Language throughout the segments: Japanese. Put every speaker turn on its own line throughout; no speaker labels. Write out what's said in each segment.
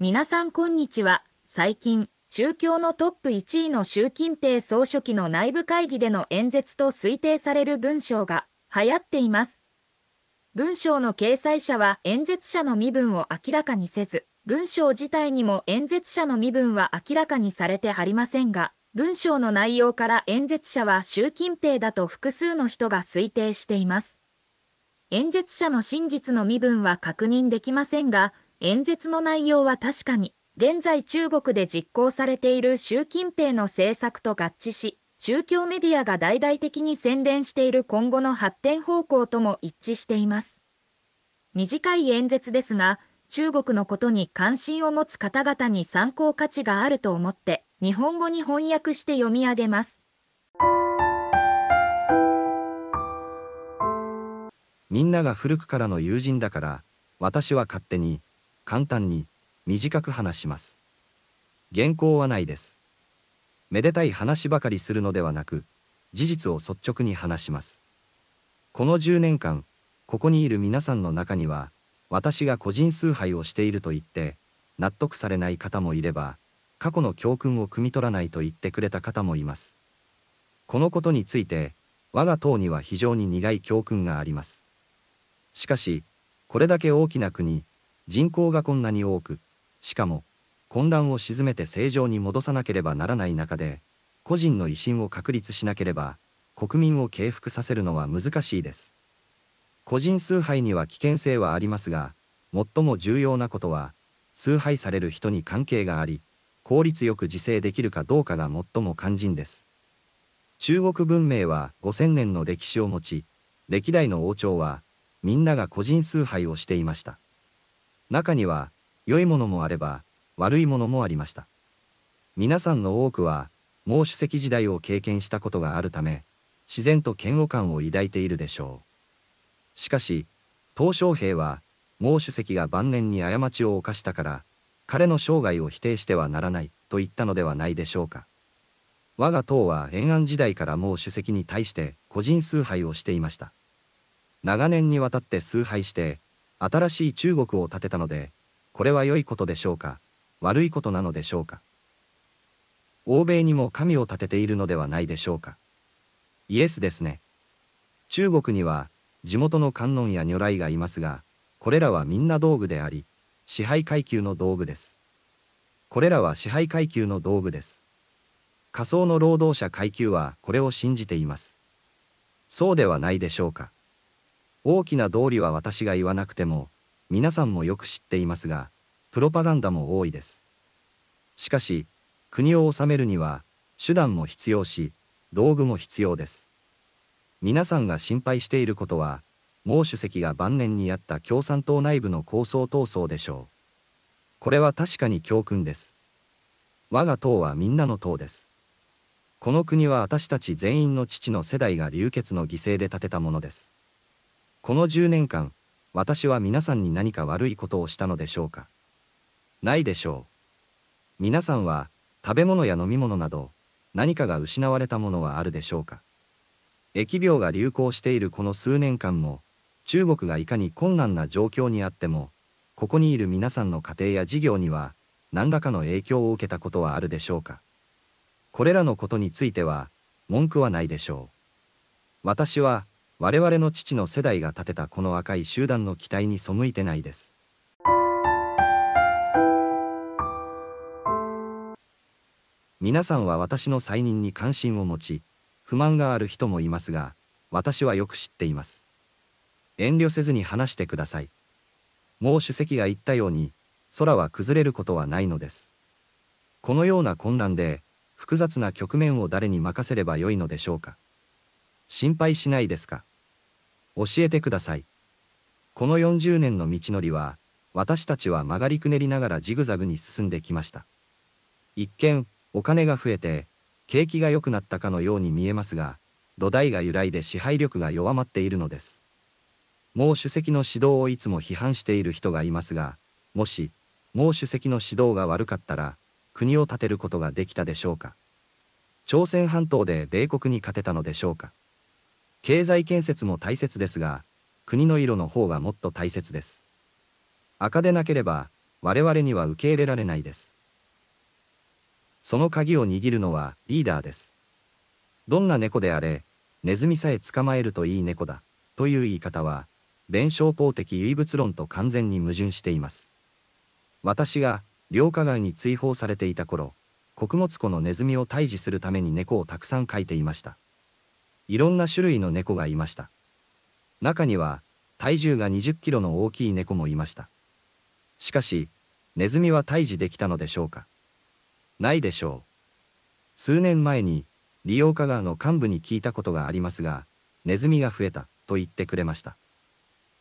皆さんこんにちは。最近、宗教のトップ1位の習近平総書記の内部会議での演説と推定される文章が流行っています。文章の掲載者は演説者の身分を明らかにせず、文章自体にも演説者の身分は明らかにされてありませんが、文章の内容から演説者は習近平だと複数の人が推定しています。演説者の真実の身分は確認できませんが、演説の内容は確かに、現在中国で実行されている習近平の政策と合致し、宗教メディアが大々的に宣伝している今後の発展方向とも一致しています。短い演説ですが、中国のことに関心を持つ方々に参考価値があると思って、日本語に翻訳して読み上げます。みんなが古くからの友人だから、私は勝手に、簡単に、短く話します。原稿はないです。めでたい話ばかりするのではなく、事実を率直に話します。この10年間、ここにいる皆さんの中には、私が個人崇拝をしていると言って、納得されない方もいれば、過去の教訓を汲み取らないと言ってくれた方もいます。このことについて、我が党には非常に苦い教訓があります。しかし、これだけ大きな国、人口がこんなに多く、しかも、混乱を鎮めて正常に戻さなければならない中で、個人の威信を確立しなければ、国民を敬服させるのは難しいです。個人崇拝には危険性はありますが、最も重要なことは、崇拝される人に関係があり、効率よく自制できるかどうかが最も肝心です。中国文明は5000年の歴史を持ち、歴代の王朝は、みんなが個人崇拝をしていました。中には、良いものもあれば、悪いものもありました。皆さんの多くは、もう主席時代を経験したことがあるため、自然と嫌悪感を抱いているでしょう。しかし、鄧小平は、毛主席が晩年に過ちを犯したから、彼の生涯を否定してはならないと言ったのではないでしょうか。我が党は延安時代から毛主席に対して個人崇拝をしていました。長年にわたって崇拝して、新しい中国を建てたので、これは良いことでしょうか、悪いことなのでしょうか。欧米にも神を立てているのではないでしょうか。イエスですね。中国には、地元の観音や如来がいますが、これらはみんな道具であり、支配階級の道具です。これらは支配階級の道具です。仮想の労働者階級はこれを信じています。そうではないでしょうか。大きな道理は私が言わなくても、皆さんもよく知っていますが、プロパガンダも多いです。しかし、国を治めるには、手段も必要し、道具も必要です。皆さんが心配していることは、毛主席が晩年にやった共産党内部の構想闘争でしょう。これは確かに教訓です。我が党はみんなの党です。この国は私たち全員の父の世代が流血の犠牲で建てたものです。この10年間、私は皆さんに何か悪いことをしたのでしょうかないでしょう。皆さんは、食べ物や飲み物など、何かが失われたものはあるでしょうか疫病が流行しているこの数年間も、中国がいかに困難な状況にあっても、ここにいる皆さんの家庭や事業には、何らかの影響を受けたことはあるでしょうかこれらのことについては、文句はないでしょう。私は、我々の父の世代が立てたこの赤い集団の期待に背いてないです。皆さんは私の再任に関心を持ち、不満がある人もいますが、私はよく知っています。遠慮せずに話してください。もう主席が言ったように、空は崩れることはないのです。このような混乱で、複雑な局面を誰に任せればよいのでしょうか。心配しないですか教えてください。この40年の道のりは、私たちは曲がりくねりながらジグザグに進んできました。一見、お金が増えて、景気が良くなったかのように見えますが、土台が揺らいで支配力が弱まっているのです。もう主席の指導をいつも批判している人がいますが、もし、もう主席の指導が悪かったら、国を立てることができたでしょうか。朝鮮半島で米国に勝てたのでしょうか。経済建設も大切ですが、国の色の方がもっと大切です。赤でなければ、我々には受け入れられないです。その鍵を握るのはリーダーです。どんな猫であれ、ネズミさえ捕まえるといい猫だ、という言い方は、弁証法的唯物論と完全に矛盾しています。私が、両下街に追放されていた頃、穀物庫のネズミを退治するために猫をたくさん飼いていました。いろんな種類の猫がいました。中には、体重が20キロの大きい猫もいました。しかし、ネズミは退治できたのでしょうかないでしょう。数年前に、利用家側の幹部に聞いたことがありますが、ネズミが増えた、と言ってくれました。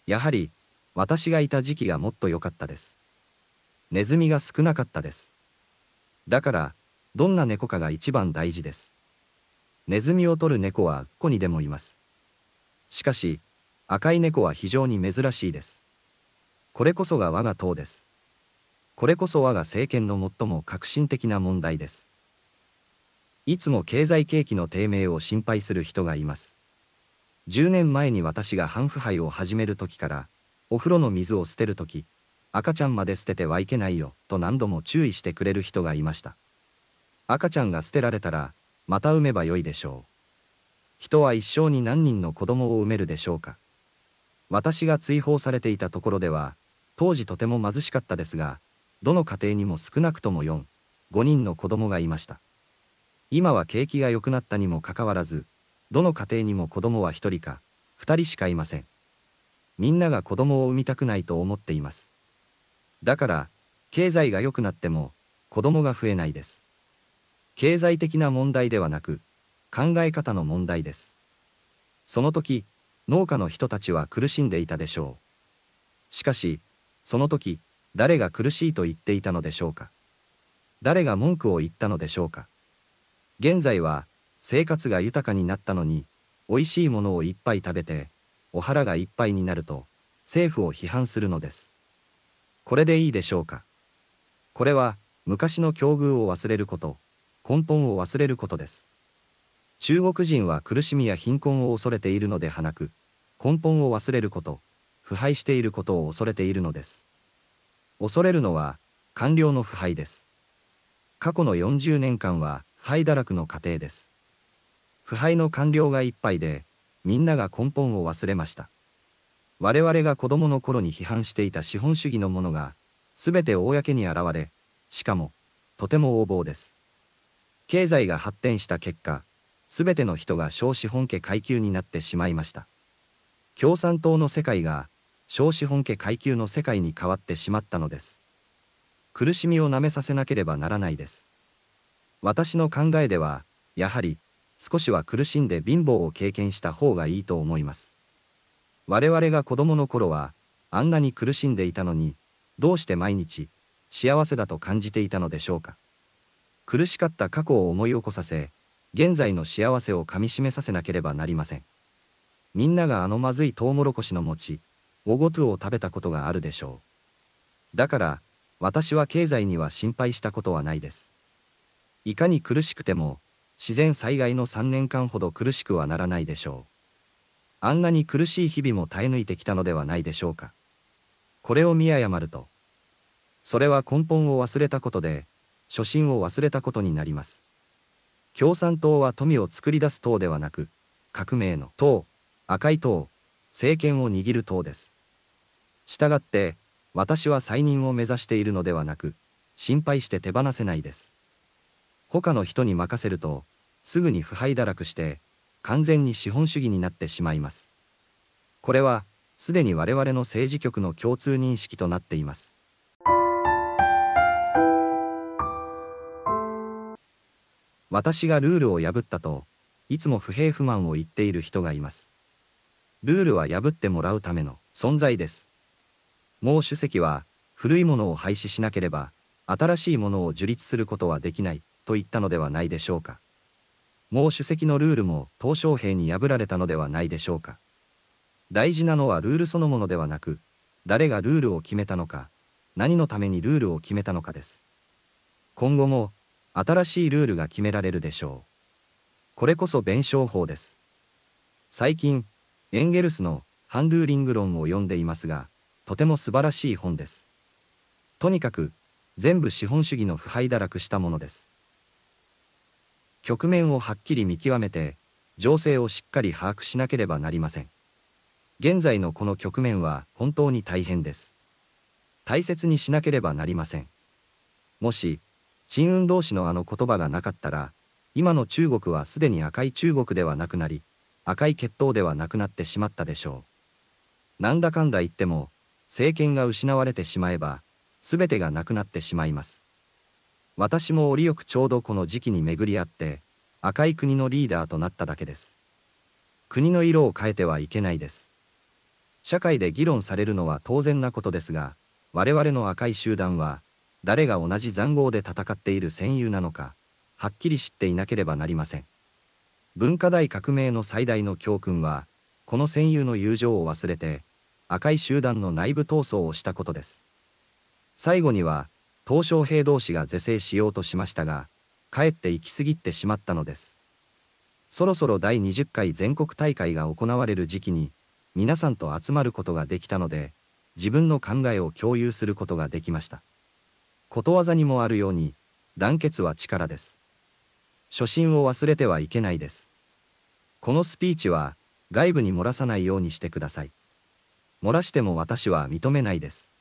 やはり、私がいた時期がもっと良かったです。ネズミが少なかったです。だから、どんな猫かが一番大事です。ネズミを取る猫はここにでもいます。しかし、赤い猫は非常に珍しいです。これこそが我が党です。これこそ我が政権の最も革新的な問題です。いつも経済景気の低迷を心配する人がいます。10年前に私が半腐敗を始める時から、お風呂の水を捨てる時、赤ちゃんまで捨ててはいけないよ、と何度も注意してくれる人がいました。赤ちゃんが捨てられたら、また産めばよいでしょう。人は一生に何人の子供を産めるでしょうか。私が追放されていたところでは、当時とても貧しかったですが、どの家庭にも少なくとも4、5人の子供がいました。今は景気が良くなったにもかかわらず、どの家庭にも子供は1人か、2人しかいません。みんなが子供を産みたくないと思っています。だから、経済が良くなっても、子供が増えないです。経済的な問題ではなく、考え方の問題です。その時、農家の人たちは苦しんでいたでしょう。しかし、その時、誰が苦しいと言っていたのでしょうか。誰が文句を言ったのでしょうか。現在は、生活が豊かになったのに、美味しいものをいっぱい食べて、お腹がいっぱいになると、政府を批判するのです。これでいいでしょうか。これは、昔の境遇を忘れること。根本を忘れることです。中国人は苦しみや貧困を恐れているのではなく、根本を忘れること、腐敗していることを恐れているのです。恐れるのは、官僚の腐敗です。過去の40年間は、腐敗堕落の過程です。腐敗の官僚がいっぱいで、みんなが根本を忘れました。我々が子供の頃に批判していた資本主義のものが、すべて公に現れ、しかも、とても横暴です。経済が発展した結果、すべての人が少子本家階級になってしまいました。共産党の世界が少子本家階級の世界に変わってしまったのです。苦しみをなめさせなければならないです。私の考えでは、やはり、少しは苦しんで貧乏を経験した方がいいと思います。我々が子供の頃は、あんなに苦しんでいたのに、どうして毎日、幸せだと感じていたのでしょうか。苦しかった過去を思い起こさせ、現在の幸せをかみしめさせなければなりません。みんながあのまずいトウモロコシの餅、オゴトゥを食べたことがあるでしょう。だから、私は経済には心配したことはないです。いかに苦しくても、自然災害の3年間ほど苦しくはならないでしょう。あんなに苦しい日々も耐え抜いてきたのではないでしょうか。これを見誤ると。それは根本を忘れたことで、初心を忘れたことになります。共産党は富を作り出す党ではなく、革命の党、赤い党、政権を握る党です。したがって、私は再任を目指しているのではなく、心配して手放せないです。他の人に任せると、すぐに腐敗堕落して、完全に資本主義になってしまいます。これは、すでに我々の政治局の共通認識となっています。私がルールを破ったと、いつも不平不満を言っている人がいます。ルールは破ってもらうための存在です。もう主席は、古いものを廃止しなければ、新しいものを樹立することはできないと言ったのではないでしょうか。もう主席のルールも鄧小平に破られたのではないでしょうか。大事なのはルールそのものではなく、誰がルールを決めたのか、何のためにルールを決めたのかです。今後も新しいルールが決められるでしょう。これこそ弁証法です。最近、エンゲルスのハンドゥーリング論を読んでいますが、とても素晴らしい本です。とにかく、全部資本主義の腐敗堕落したものです。局面をはっきり見極めて、情勢をしっかり把握しなければなりません。現在のこの局面は本当に大変です。大切にしなければなりません。もし、陳雲同士のあの言葉がなかったら、今の中国はすでに赤い中国ではなくなり、赤い血統ではなくなってしまったでしょう。なんだかんだ言っても、政権が失われてしまえば、すべてがなくなってしまいます。私も折よくちょうどこの時期に巡り合って、赤い国のリーダーとなっただけです。国の色を変えてはいけないです。社会で議論されるのは当然なことですが、我々の赤い集団は、誰が同じ塹壕で戦っている戦友なのか、はっきり知っていなければなりません。文化大革命の最大の教訓は、この戦友の友情を忘れて、赤い集団の内部闘争をしたことです。最後には、東小平同士が是正しようとしましたが、かえって行き過ぎてしまったのです。そろそろ第20回全国大会が行われる時期に、皆さんと集まることができたので、自分の考えを共有することができました。ことわざにもあるように、団結は力です。初心を忘れてはいけないです。このスピーチは、外部に漏らさないようにしてください。漏らしても私は認めないです。